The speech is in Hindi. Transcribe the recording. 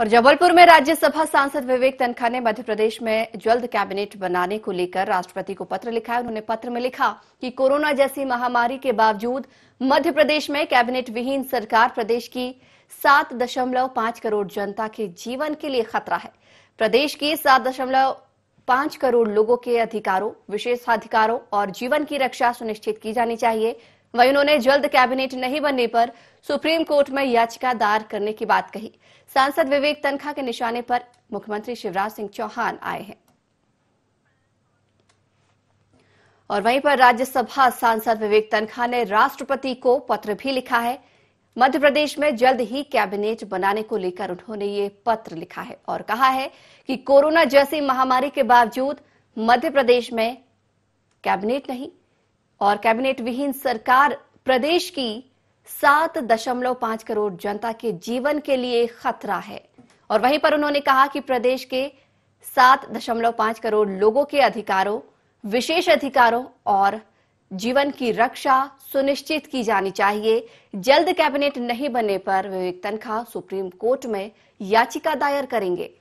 और जबलपुर में राज्यसभा सांसद विवेक तनखा ने मध्य प्रदेश में जल्द कैबिनेट बनाने को लेकर राष्ट्रपति को पत्र लिखा है उन्होंने पत्र में लिखा कि कोरोना जैसी महामारी के बावजूद मध्य प्रदेश में कैबिनेट विहीन सरकार प्रदेश की सात दशमलव पांच करोड़ जनता के जीवन के लिए खतरा है प्रदेश की पांच करोड़ लोगों के अधिकारों विशेषाधिकारों और जीवन की रक्षा सुनिश्चित की जानी चाहिए वहीं उन्होंने जल्द कैबिनेट नहीं बनने पर सुप्रीम कोर्ट में याचिका दायर करने की बात कही सांसद विवेक तनखा के निशाने पर मुख्यमंत्री शिवराज सिंह चौहान आए हैं और वहीं पर राज्यसभा सांसद विवेक तनखा ने राष्ट्रपति को पत्र भी लिखा है मध्य प्रदेश में जल्द ही कैबिनेट बनाने को लेकर उन्होंने ये पत्र लिखा है और कहा है कि कोरोना जैसी महामारी के बावजूद मध्य प्रदेश में कैबिनेट नहीं और कैबिनेट विहीन सरकार प्रदेश की सात दशमलव पांच करोड़ जनता के जीवन के लिए खतरा है और वहीं पर उन्होंने कहा कि प्रदेश के सात दशमलव पांच करोड़ लोगों के अधिकारों विशेष अधिकारों और जीवन की रक्षा सुनिश्चित की जानी चाहिए जल्द कैबिनेट नहीं बनने पर विवेक तनखा सुप्रीम कोर्ट में याचिका दायर करेंगे